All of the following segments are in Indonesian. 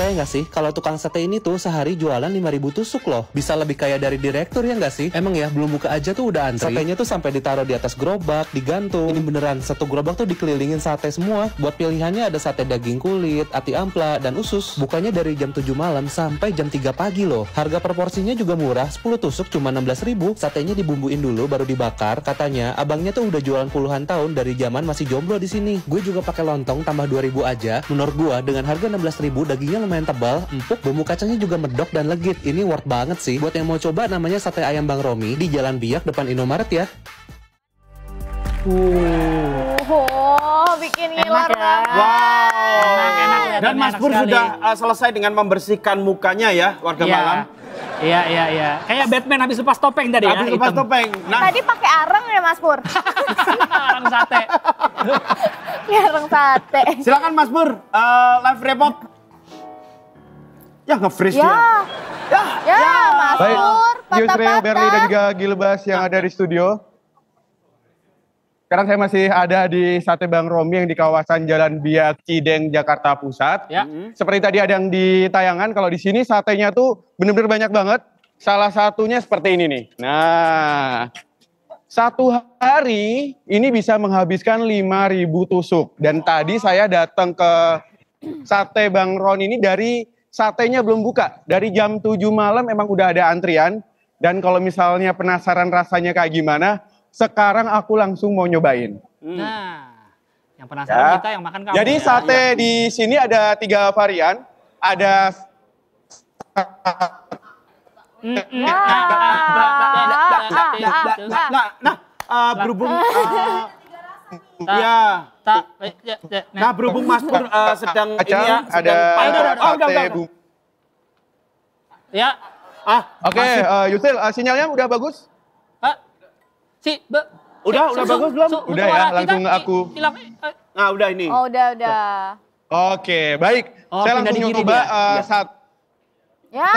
Percaya nggak sih, kalau tukang sate ini tuh sehari jualan 5000 tusuk loh. Bisa lebih kaya dari direktur ya nggak sih? Emang ya, belum buka aja tuh udah antri. Satenya tuh sampai ditaruh di atas gerobak, digantung. Ini beneran, satu gerobak tuh dikelilingin sate semua. Buat pilihannya ada sate daging kulit, ati ampla, dan usus. Bukannya dari jam 7 malam sampai jam 3 pagi loh. Harga proporsinya juga murah, 10 tusuk cuma 16000 Satenya dibumbuin dulu baru dibakar. Katanya, abangnya tuh udah jualan puluhan tahun dari zaman masih jomblo di sini. Gue juga pakai lontong tambah 2000 aja. Menurut gue, dengan harga 16000 ribu dagingnya lumayan tebal, empuk, bumbu kacangnya juga medok dan legit. Ini worth banget sih. Buat yang mau coba namanya sate ayam Bang Romi di Jalan Biak depan Indomaret ya. Uh. Oh, bikin ngiler ya. Wow. Enak, enak, enak, Dan Mas Pur sudah uh, selesai dengan membersihkan mukanya ya, warga yeah. malam. Iya, iya, iya. Kayak Batman habis lepas topeng tadi habis ya. Habis lepas item. topeng. Nah. Tadi pakai arang ya, Mas Pur? arang sate. arang sate. Silakan Mas Pur, uh, live report Ya nge-freeze ya. dia. Ya, ya, ya. ya. Mas Nur, Patah Patah. Berli dan juga Gilbas yang ada di studio. Sekarang saya masih ada di Sate Bang Romi yang di kawasan Jalan Biak Cideng, Jakarta Pusat. Ya. Mm-hmm. Seperti tadi ada yang di tayangan, kalau di sini satenya tuh benar-benar banyak banget. Salah satunya seperti ini nih. Nah, satu hari ini bisa menghabiskan 5.000 tusuk. Dan tadi saya datang ke Sate Bang Ron ini dari satenya belum buka. Dari jam 7 malam emang udah ada antrian. Dan kalau misalnya penasaran rasanya kayak gimana, sekarang aku langsung mau nyobain. Nah, yang penasaran ya. kita yang makan kamu. Jadi sate ya. di sini ada tiga varian. Ada Nah, berhubung uh, Iya. Tak. Eh, ya, ya, nah. nah. berhubung Mas Pur uh, sedang ini ya, sedang ada ada. Oh, ya. Ah, oke, okay, uh, eh, Yusil, uh, sinyalnya udah bagus? Ah, si, be, udah, si, udah so, bagus belum? So, udah ya, langsung kita, aku. Silap, uh, nah, udah ini. Oh, udah, udah. Oke, okay, baik. Oh, Saya langsung nyoba uh, ya. Iya. saat Ya.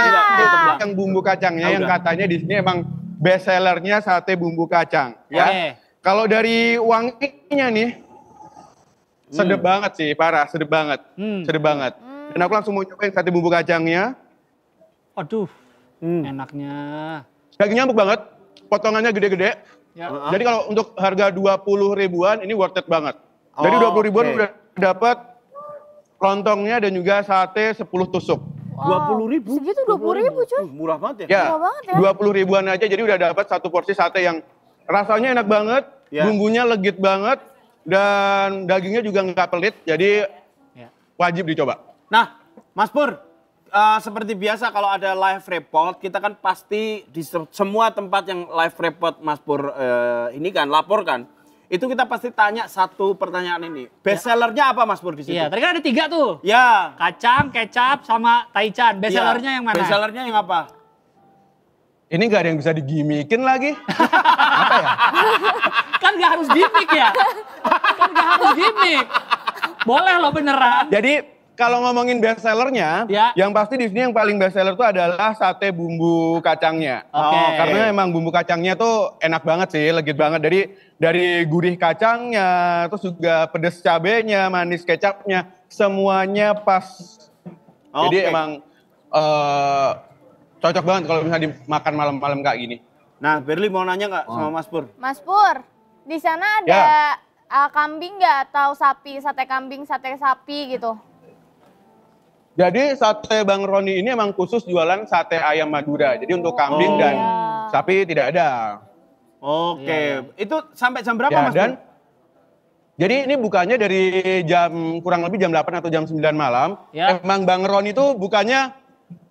Yang bumbu kacangnya oh, yang katanya di sini emang best sellernya sate bumbu kacang. Ya. Okay. Kalau dari wanginya nih, hmm. sedep banget sih, parah, sedep banget, hmm. sedep banget. Hmm. Dan aku langsung mau nyobain sate bumbu kacangnya. Aduh, hmm. enaknya. Dagingnya empuk banget, potongannya gede-gede. Ya. Jadi kalau untuk harga 20 ribuan ini worth it banget. Oh, Jadi 20 ribuan okay. udah dapat lontongnya dan juga sate 10 tusuk. Dua puluh ribu? Segitu dua puluh ribu cuy. Uh, murah banget ya? ya? Murah ya. Dua puluh ribuan aja jadi udah dapat satu porsi sate yang Rasanya enak banget, ya. bumbunya legit banget, dan dagingnya juga nggak pelit, jadi ya. wajib dicoba. Nah, Mas Pur, uh, seperti biasa kalau ada live report, kita kan pasti di semua tempat yang live report Mas Pur uh, ini kan laporkan. Itu kita pasti tanya satu pertanyaan ini. Ya. Best sellernya apa Mas Pur di situ? Iya, tadi kan ada tiga tuh. Ya. Kacang, kecap, sama taichan. Best sellernya ya. yang mana? Best sellernya yang apa? Ini gak ada yang bisa digimikin lagi. Apa ya? Kan gak harus gimmick ya. Kan gak harus gimmick. Boleh loh beneran. Jadi kalau ngomongin sellernya, ya. yang pasti di sini yang paling best seller itu adalah sate bumbu kacangnya. Okay. Oh, karena emang bumbu kacangnya tuh enak banget sih, legit banget. Dari dari gurih kacangnya, terus juga pedes cabenya, manis kecapnya, semuanya pas. Okay. Jadi emang uh, cocok banget kalau misalnya dimakan malam-malam kayak gini. Nah, Berli mau nanya nggak oh. sama Mas Pur? Mas Pur, di sana ada ya. uh, kambing nggak atau sapi, sate kambing, sate sapi gitu? Jadi sate Bang Roni ini emang khusus jualan sate ayam Madura. Jadi untuk kambing oh. dan iya. sapi tidak ada. Oke, iya, iya. itu sampai jam berapa ya, Mas? Dan, Pur? Jadi ini bukannya dari jam kurang lebih jam 8 atau jam 9 malam. Ya. Emang Bang Roni itu bukannya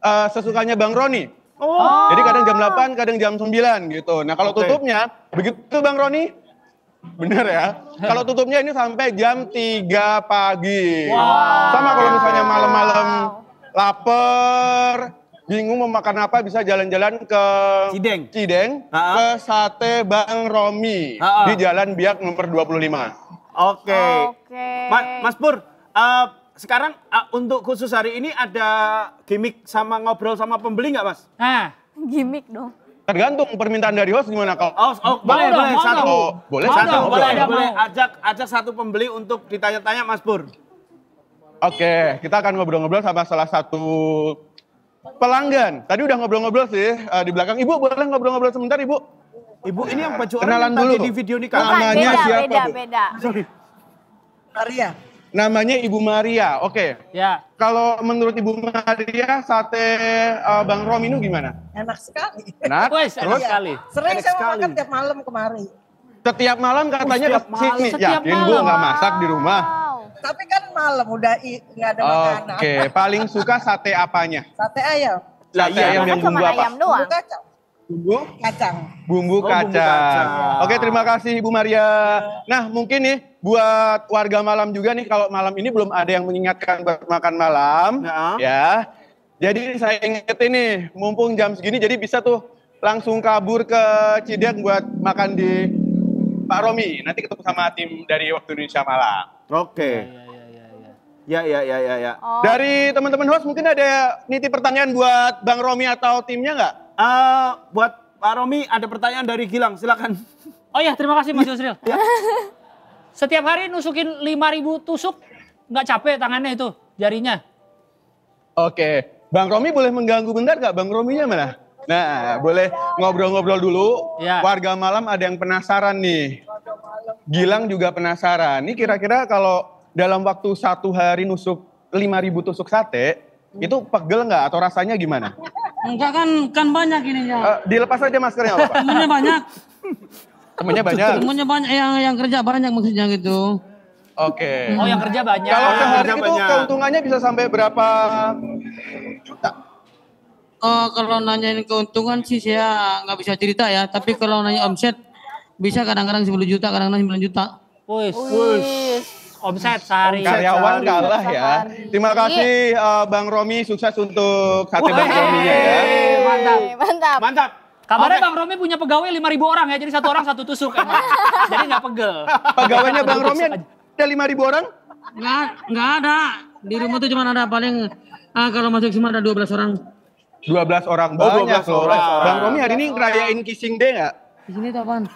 uh, sesukanya Bang Roni. Oh. Jadi kadang jam 8, kadang jam 9 gitu. Nah, kalau okay. tutupnya begitu Bang Roni, Bener ya. Kalau tutupnya ini sampai jam 3 pagi. Wow. Sama kalau misalnya malam-malam lapar, bingung mau makan apa bisa jalan-jalan ke Cideng. Cideng, ha -ha. ke Sate Bang Romi ha -ha. di Jalan Biak nomor 25. Oke. Okay. Oke. Okay. Ma- Mas Pur, uh, sekarang uh, untuk khusus hari ini ada gimmick sama ngobrol sama pembeli nggak mas? Ah, gimmick dong. Tergantung permintaan dari host gimana kalau oh, oh, boleh, boleh, boleh, satu, oh, boleh satu, dong, boleh boleh, ajak ajak satu pembeli untuk ditanya-tanya Mas Pur. Oke, kita akan ngobrol-ngobrol sama salah satu pelanggan. Tadi udah ngobrol-ngobrol sih uh, di belakang. Ibu boleh ngobrol-ngobrol sebentar, Ibu? Ibu ini yang baju orang Kenalan dulu. tadi di video ini Namanya beda, siapa? Beda, Bu? beda. Sorry. Maria. Namanya Ibu Maria. Oke. Okay. Ya. Kalau menurut Ibu Maria sate uh, Bang ini gimana? Enak sekali. Enak. Wes, enak sekali. Sering enak saya sekali. makan tiap malam kemari. Setiap malam katanya ke sini. ya, ibu nggak masak di rumah? Tapi kan malam udah nggak ada makanan. Oke, paling suka sate apanya? Sate ayam. Sate iya, iya, ayam, ayam yang bumbu apa? Ayam doang. Bumbu kacang. Bumbu oh, kacang. Bumbu kacang. Oke, terima kasih Ibu Maria. Nah, mungkin nih buat warga malam juga nih kalau malam ini belum ada yang mengingatkan buat makan malam, nah. ya. Jadi saya inget ini, mumpung jam segini jadi bisa tuh langsung kabur ke Cideng buat makan di Pak Romi. Nanti ketemu sama tim dari Waktu Indonesia Malam. Oke. Ya, ya, ya, ya, ya. ya, ya, ya oh. Dari teman-teman host mungkin ada nitip pertanyaan buat Bang Romi atau timnya nggak? Uh, buat Pak Romi ada pertanyaan dari Gilang, silakan. Oh ya, terima kasih Mas iya. Yusril. ya. Setiap hari nusukin 5000 tusuk nggak capek tangannya itu, jarinya. Oke, Bang Romi boleh mengganggu bentar gak Bang Rominya mana? Nah, boleh ngobrol-ngobrol dulu. Ya. Warga malam ada yang penasaran nih. Gilang juga penasaran. Ini kira-kira kalau dalam waktu satu hari nusuk 5000 tusuk sate, hmm. itu pegel nggak atau rasanya gimana? Enggak kan, kan banyak ininya. Uh, dilepas aja maskernya, Pak. Temennya banyak. Temennya banyak. Temennya banyak yang yang kerja banyak maksudnya gitu. Oke. Okay. Oh, yang kerja banyak. Kalau sehari itu banyak. keuntungannya bisa sampai berapa juta? Uh, kalau nanyain keuntungan sih saya nggak bisa cerita ya, tapi kalau nanya omset bisa kadang-kadang 10 juta, kadang-kadang 9 juta. Wih omset sehari. Karyawan kalah ya. Terima iya. kasih uh, Bang Romi sukses untuk KT Bang Romi ya. Mantap. Mantap. Mantap. Kabarnya Bang Romi punya pegawai lima ribu orang ya, jadi satu orang satu tusuk. Emang. Jadi nggak pegel. Pegawainya Bang Romi ada ribu orang? Enggak, enggak ada. Di rumah tuh cuma ada paling ah, kalau masuk cuma ada 12 orang. 12 orang oh, banyak oh, 12 orang. Bang Romi hari ini ngerayain kissing day nggak? Di sini tuh apaan?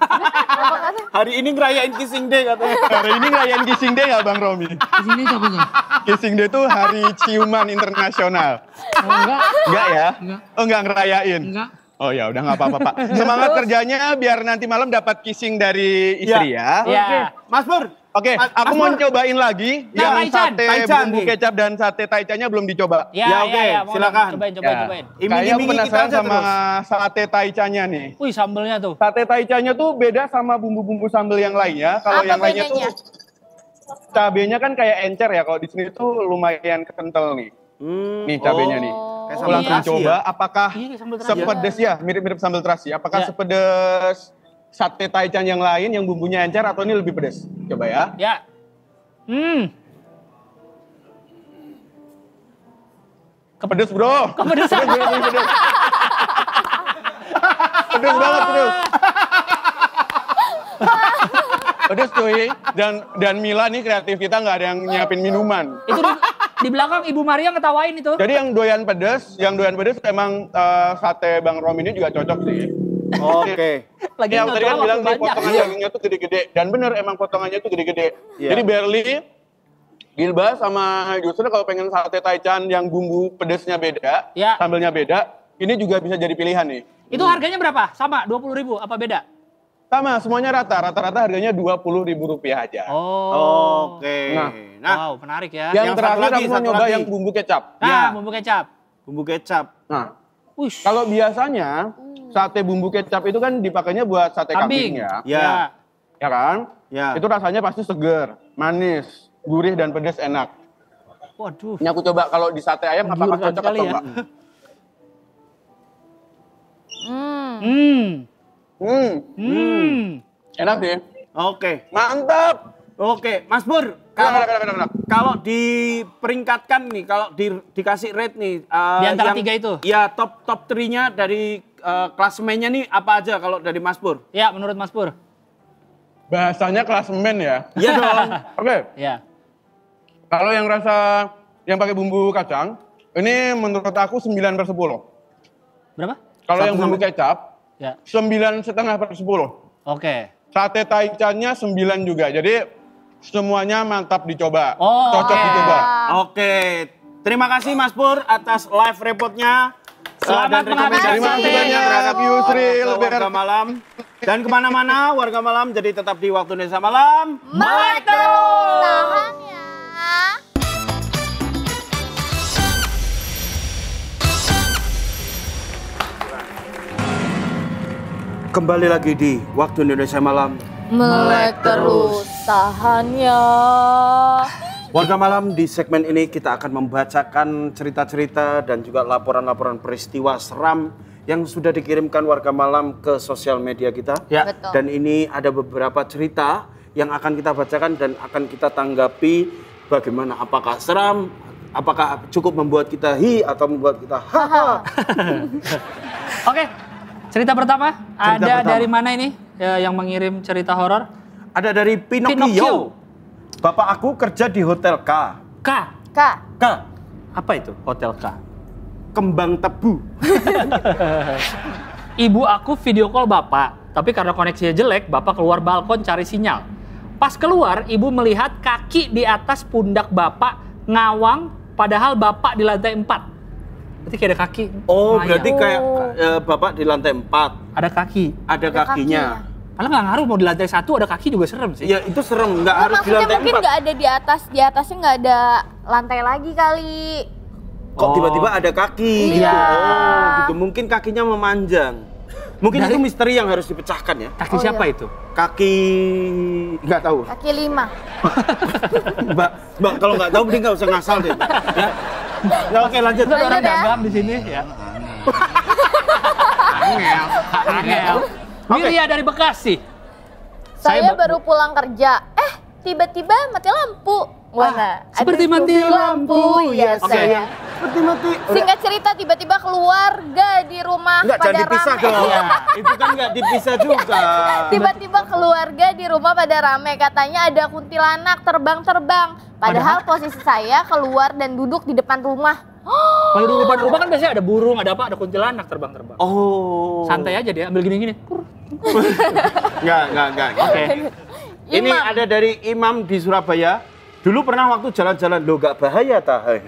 Hari ini ngerayain Kissing Day katanya. Hari ini ngerayain Kissing Day ya Bang Romi? Di sini apa tuh? Kissing Day tuh hari ciuman internasional. Oh, enggak. Enggak ya? Enggak. Oh enggak ngerayain? Enggak. Oh ya udah nggak apa-apa Pak. Semangat kerjanya biar nanti malam dapat kissing dari ya. istri ya. Iya. Ya. Okay. Mas Pur, Oke, okay, ah, aku mau cobain lagi nah, yang taichan, sate taichan, bumbu nih. kecap dan sate taichannya belum dicoba. Ya, ya, ya oke, okay, ya, ya, silakan. Cobain, cobain, ya. cobain. Kayaknya aku penasaran sama terus. sate taichannya nih. Wih, sambelnya tuh. Sate taichannya tuh beda sama bumbu-bumbu sambel yang lainnya. Kalau yang bedanya? lainnya tuh cabenya kan kayak encer ya. Kalau di sini tuh lumayan kental nih. Hmm. Nih cabenya oh. nih. Kayak sambal iya. coba ya? apakah iya, sepedes iya. ya, mirip-mirip sambal terasi. Apakah ya. sepedes sate taichan yang lain yang bumbunya encer atau ini lebih pedas? Coba ya. Ya. Hmm. Kepedes bro. Kepedes. pedes banget pedes. pedes cuy. Dan dan Mila nih kreatif kita nggak ada yang nyiapin minuman. Itu di belakang Ibu Maria ngetawain itu. Jadi yang doyan pedes, yang doyan pedes emang uh, sate Bang Rom ini juga cocok sih. Oke. Lagi yang tadi kan bilang nih potongan dagingnya tuh gede-gede dan bener emang potongannya tuh gede-gede. Yeah. Jadi Berli Gilba sama justru kalau pengen sate taichan yang bumbu pedesnya beda, ya. sambalnya beda, ini juga bisa jadi pilihan nih. Itu hmm. harganya berapa? Sama, Dua puluh ribu apa beda? Sama, semuanya rata. Rata-rata harganya dua puluh ribu rupiah aja. Oh. Oke. Okay. Nah, nah, wow, menarik ya. Yang, yang terakhir aku mau nyoba lagi. yang bumbu kecap. Nah, ya. bumbu kecap. Bumbu kecap. Nah, kalau biasanya hmm. sate bumbu kecap itu kan dipakainya buat sate kambing, kambing ya. Ya. Ya kan? Ya. Itu rasanya pasti segar, manis, gurih dan pedas enak. Waduh. Ini aku coba kalau di sate ayam apa apakah cocok atau ya? enggak? Hmm. hmm. Hmm. Hmm. Enak sih. Oke. Okay. Mantap. Oke, okay. Mas Pur, kalau kalau diperingkatkan nih, kalau di, dikasih rate nih uh, di antara yang, tiga itu. Ya top top nya dari uh, klasemennya nih apa aja kalau dari Mas Pur? Ya, menurut Mas Pur. Bahasanya klasemen ya? Iya dong. Oke. Okay. Ya. Kalau yang rasa yang pakai bumbu kacang, ini menurut aku 9 per 10. Berapa? Kalau yang bumbu kecap, ya. 9 setengah per 10. Oke. Okay. Sate taichannya 9 juga. Jadi semuanya mantap dicoba. Oh, Cocok okay. dicoba. Oke. Okay. Terima kasih Mas Pur atas live reportnya Selamat mengapresiasi. Terima kasih banyak terhadap Yusril. Warga malam. Dan kemana-mana warga malam jadi tetap di Waktu Indonesia Malam. Melek terus. Kembali lagi di Waktu Indonesia Malam. Melek terus tahan ya. Warga malam di segmen ini kita akan membacakan cerita-cerita dan juga laporan-laporan peristiwa seram yang sudah dikirimkan warga malam ke sosial media kita. Ya. Betul. Dan ini ada beberapa cerita yang akan kita bacakan dan akan kita tanggapi bagaimana apakah seram, apakah cukup membuat kita hi atau membuat kita hahaha. Oke, cerita pertama cerita ada pertama. dari mana ini ya, yang mengirim cerita horor? Ada dari Pinocchio. Pinocchio. Bapak aku kerja di Hotel K. K. K. K. Apa itu Hotel K? Kembang tebu. Ibu aku video call bapak, tapi karena koneksinya jelek, bapak keluar balkon cari sinyal. Pas keluar, ibu melihat kaki di atas pundak bapak ngawang, padahal bapak di lantai empat. Berarti kayak ada kaki. Oh, berarti kayak uh, bapak di lantai empat. Ada kaki. Ada, ada kakinya. kakinya. Karena nggak ngaruh mau di lantai satu ada kaki juga serem sih. Ya itu serem, nggak harus di lantai mungkin nggak ada di atas, di atasnya nggak ada lantai lagi kali. Kok oh. tiba-tiba oh. ada kaki iya. gitu. Oh, gitu. Mungkin kakinya memanjang. Mungkin Dari, nah, itu misteri yang harus dipecahkan ya. Kaki oh, siapa iya. itu? Kaki nggak tahu. Kaki lima. mbak, mbak kalau nggak tahu mending nggak usah ngasal deh. Ya. ya oke lanjut. Ada orang ya. dagang di sini ya. Angel, angel. Okay. Wiria dari Bekasi. Saya, saya baru pulang kerja. Eh, tiba-tiba mati lampu. Ah, Wah, ah, seperti mati lampu, lampu ya okay. Iya, saya. Seperti mati. Singkat cerita tiba-tiba keluarga di rumah Nggak, pada jangan dipisah rame. Iya, itu kan enggak dipisah juga. tiba-tiba keluarga di rumah pada rame katanya ada kuntilanak terbang-terbang. Padahal posisi saya keluar dan duduk di depan rumah. Kalau di depan rumah kan biasanya ada burung, ada apa, ada kuntilanak terbang-terbang. Oh. Santai aja deh, ambil gini-gini enggak, enggak, enggak. Oke. Okay. Ini ada dari imam di Surabaya. Dulu pernah waktu jalan-jalan, lo gak bahaya tah.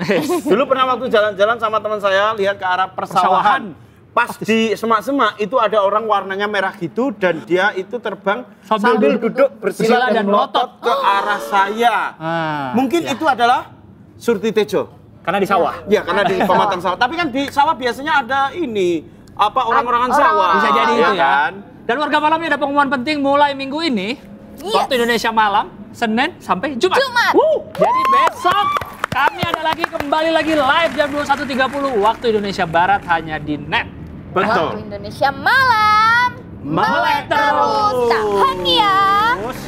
Dulu pernah waktu jalan-jalan sama teman saya lihat ke arah persawahan. persawahan pas di semak-semak itu ada orang warnanya merah gitu dan dia itu terbang sambil, sambil duduk bersila dan, dan melotot ke oh. arah saya. Ah, Mungkin ya. itu adalah Surti Tejo. Karena di sawah. Iya, karena di pematang sawah. Tapi kan di sawah biasanya ada ini apa orang-orangan sawah. Bisa jadi ya itu ya. Kan? Dan warga malam ini ada pengumuman penting mulai minggu ini. Yes. Waktu Indonesia malam, Senin sampai Jumat. Jumat. Woo. Jadi besok kami ada lagi kembali lagi live jam 21.30 waktu Indonesia Barat hanya di net. Betul. Waktu Indonesia malam. Malam terus. Tahan ya. Terus.